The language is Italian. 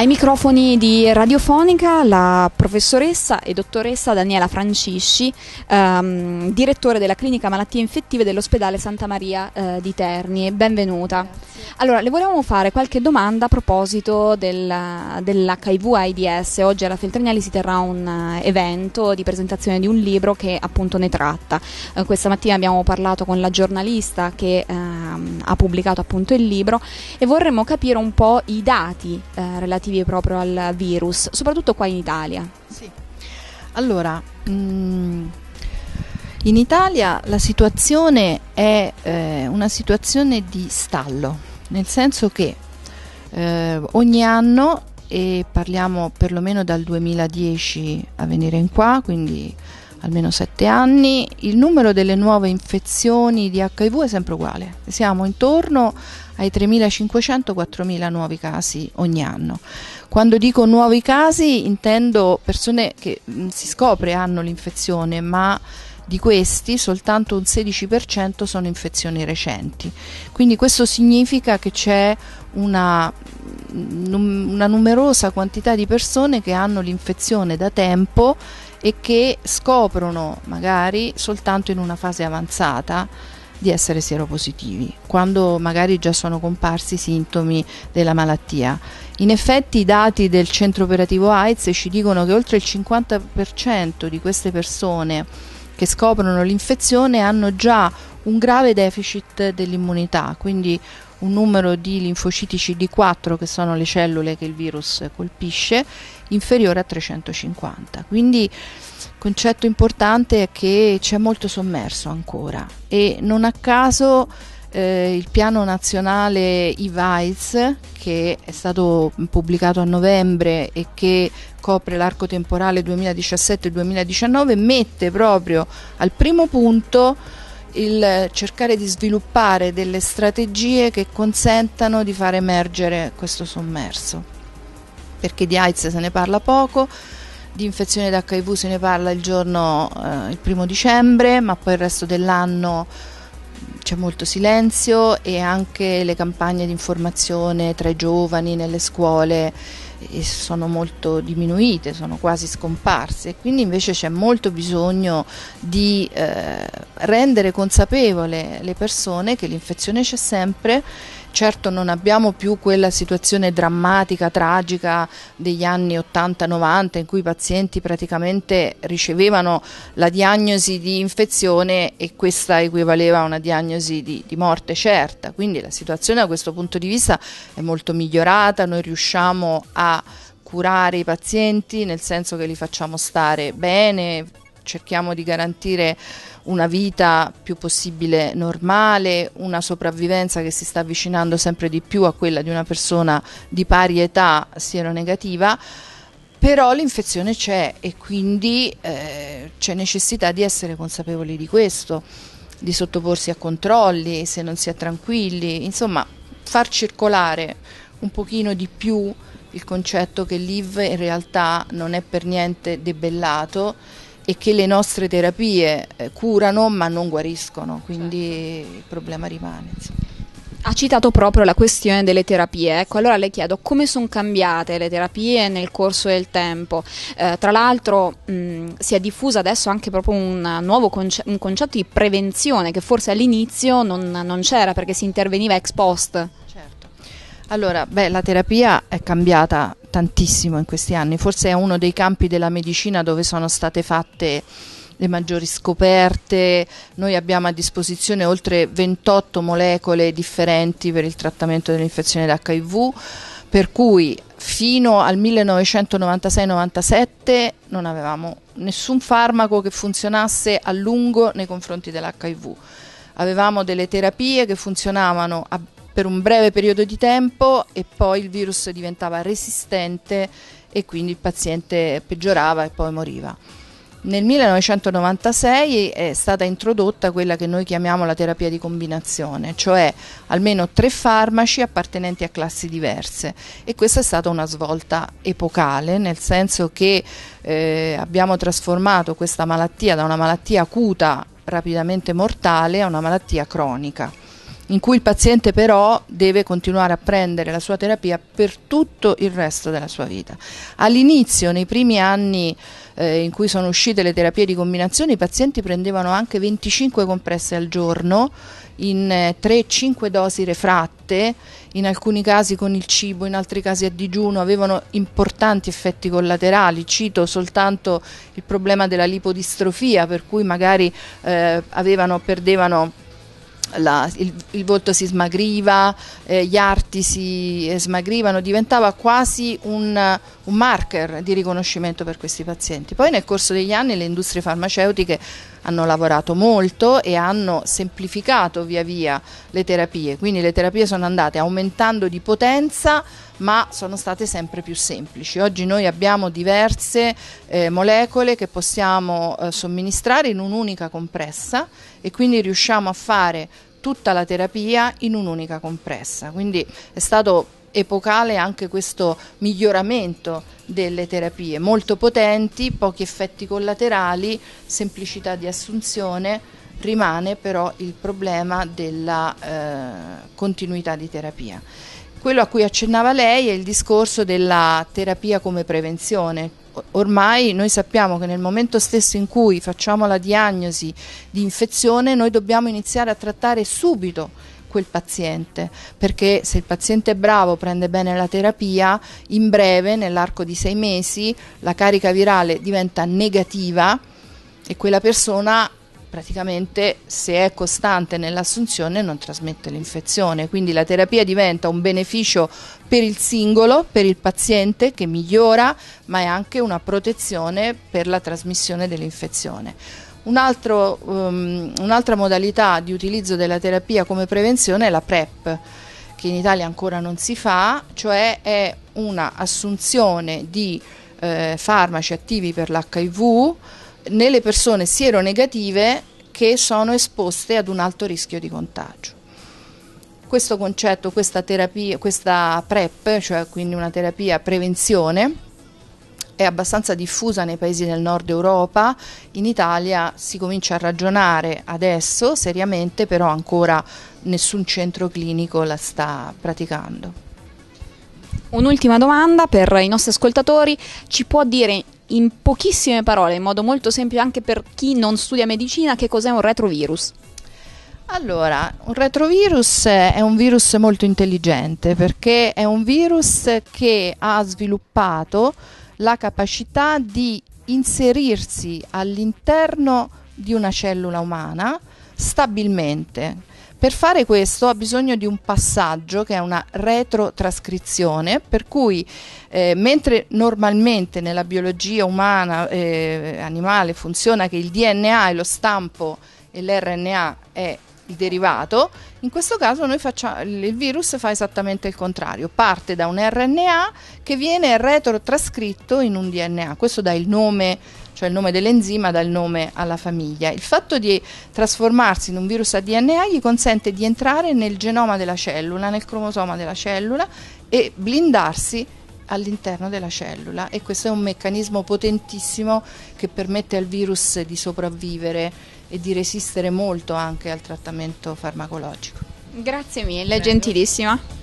Ai microfoni di Radiofonica la professoressa e dottoressa Daniela Francisci, ehm, direttore della clinica malattie infettive dell'ospedale Santa Maria eh, di Terni. Benvenuta. Grazie. Allora, le volevamo fare qualche domanda a proposito del, dell'HIV-AIDS. Oggi alla Feltraniali si terrà un eh, evento di presentazione di un libro che appunto ne tratta. Eh, questa mattina abbiamo parlato con la giornalista che... Eh, Ehm, ha pubblicato appunto il libro e vorremmo capire un po' i dati eh, relativi proprio al virus, soprattutto qua in Italia. Sì. Allora, mh, mm, in Italia la situazione è eh, una situazione di stallo, nel senso che eh, ogni anno, e parliamo perlomeno dal 2010 a venire in qua, quindi almeno 7 anni, il numero delle nuove infezioni di HIV è sempre uguale. Siamo intorno ai 3.500-4.000 nuovi casi ogni anno. Quando dico nuovi casi intendo persone che mh, mm, si scopre hanno l'infezione, ma di questi soltanto un 16% sono infezioni recenti. Quindi questo significa che c'è una, mm, una numerosa quantità di persone che hanno l'infezione da tempo e che scoprono magari soltanto in una fase avanzata di essere sieropositivi, quando magari già sono comparsi i sintomi della malattia. In effetti i dati del centro operativo AIDS ci dicono che oltre il 50% di queste persone che scoprono l'infezione hanno già un grave deficit dell'immunità, quindi un numero di linfociti CD4 che sono le cellule che il virus colpisce inferiore a 350. Quindi concetto importante è che c'è molto sommerso ancora e non a caso eh, il piano nazionale IVAIS che è stato pubblicato a novembre e che copre l'arco temporale 2017-2019 mette proprio al primo punto il cercare di sviluppare delle strategie che consentano di far emergere questo sommerso perché di AIDS se ne parla poco, di infezione da HIV se ne parla il giorno, eh, il primo dicembre, ma poi il resto dell'anno c'è molto silenzio e anche le campagne di informazione tra i giovani nelle scuole sono molto diminuite, sono quasi scomparse, quindi invece c'è molto bisogno di eh, rendere consapevole le persone che l'infezione c'è sempre. Certo non abbiamo più quella situazione drammatica, tragica degli anni 80-90 in cui i pazienti praticamente ricevevano la diagnosi di infezione e questa equivaleva a una diagnosi di, di morte certa, quindi la situazione da questo punto di vista è molto migliorata, noi riusciamo a curare i pazienti, nel senso che li facciamo stare bene, cerchiamo di garantire una vita più possibile normale, una sopravvivenza che si sta avvicinando sempre di più a quella di una persona di pari età sieronegativa, però l'infezione c'è e quindi eh, c'è necessità di essere consapevoli di questo, di sottoporsi a controlli se non si è tranquilli, insomma far circolare un pochino di più il concetto che l'IV in realtà non è per niente debellato e che le nostre terapie eh, curano ma non guariscono, quindi certo. il problema rimane. Insomma. Ha citato proprio la questione delle terapie, ecco allora le chiedo come sono cambiate le terapie nel corso del tempo. Eh, tra l'altro mh, si è diffuso adesso anche proprio un nuovo conce- un concetto di prevenzione che forse all'inizio non, non c'era perché si interveniva ex post. Allora, beh, la terapia è cambiata tantissimo in questi anni, forse è uno dei campi della medicina dove sono state fatte le maggiori scoperte, noi abbiamo a disposizione oltre 28 molecole differenti per il trattamento dell'infezione d'HIV, per cui fino al 1996-97 non avevamo nessun farmaco che funzionasse a lungo nei confronti dell'HIV. Avevamo delle terapie che funzionavano a per un breve periodo di tempo e poi il virus diventava resistente e quindi il paziente peggiorava e poi moriva. Nel 1996 è stata introdotta quella che noi chiamiamo la terapia di combinazione, cioè almeno tre farmaci appartenenti a classi diverse e questa è stata una svolta epocale, nel senso che eh, abbiamo trasformato questa malattia da una malattia acuta rapidamente mortale a una malattia cronica in cui il paziente però deve continuare a prendere la sua terapia per tutto il resto della sua vita. All'inizio, nei primi anni eh, in cui sono uscite le terapie di combinazione, i pazienti prendevano anche 25 compresse al giorno in 3-5 eh, dosi refratte, in alcuni casi con il cibo, in altri casi a digiuno, avevano importanti effetti collaterali, cito soltanto il problema della lipodistrofia, per cui magari eh, avevano, perdevano la, il, il, volto si smagriva, eh, gli arti si eh, smagrivano, diventava quasi un, un marker di riconoscimento per questi pazienti. Poi nel corso degli anni le industrie farmaceutiche hanno lavorato molto e hanno semplificato via via le terapie, quindi le terapie sono andate aumentando di potenza ma sono state sempre più semplici. Oggi noi abbiamo diverse eh, molecole che possiamo eh, somministrare in un'unica compressa e quindi riusciamo a fare tutta la terapia in un'unica compressa. Quindi è stato epocale anche questo miglioramento delle terapie, molto potenti, pochi effetti collaterali, semplicità di assunzione, rimane però il problema della eh, continuità di terapia. Quello a cui accennava lei è il discorso della terapia come prevenzione. Ormai noi sappiamo che nel momento stesso in cui facciamo la diagnosi di infezione noi dobbiamo iniziare a trattare subito quel paziente, perché se il paziente è bravo, prende bene la terapia, in breve, nell'arco di sei mesi, la carica virale diventa negativa e quella persona praticamente se è costante nell'assunzione non trasmette l'infezione, quindi la terapia diventa un beneficio per il singolo, per il paziente che migliora, ma è anche una protezione per la trasmissione dell'infezione. Um, un'altra um, un modalità di utilizzo della terapia come prevenzione è la PrEP, che in Italia ancora non si fa, cioè è un'assunzione di eh, farmaci attivi per l'HIV nelle persone sieronegative che sono esposte ad un alto rischio di contagio. Questo concetto, questa terapia, questa PrEP, cioè quindi una terapia prevenzione, è abbastanza diffusa nei paesi del nord Europa, in Italia si comincia a ragionare adesso seriamente, però ancora nessun centro clinico la sta praticando. Un'ultima domanda per i nostri ascoltatori, ci può dire in pochissime parole, in modo molto semplice anche per chi non studia medicina, che cos'è un retrovirus? Allora, un retrovirus è un virus molto intelligente perché è un virus che ha sviluppato la capacità di inserirsi all'interno di una cellula umana stabilmente. Per fare questo ha bisogno di un passaggio che è una retrotrascrizione, per cui eh, mentre normalmente nella biologia umana e eh, animale funziona che il DNA è lo stampo e l'RNA è il derivato, in questo caso faccia, il virus fa esattamente il contrario, parte da un RNA che viene retrotrascritto in un DNA, questo dà il nome, cioè il nome dell'enzima dà il nome alla famiglia. Il fatto di trasformarsi in un virus a DNA gli consente di entrare nel genoma della cellula, nel cromosoma della cellula e blindarsi all'interno della cellula e questo è un meccanismo potentissimo che permette al virus di sopravvivere e di resistere molto anche al trattamento farmacologico. Grazie mille, Prego. gentilissima.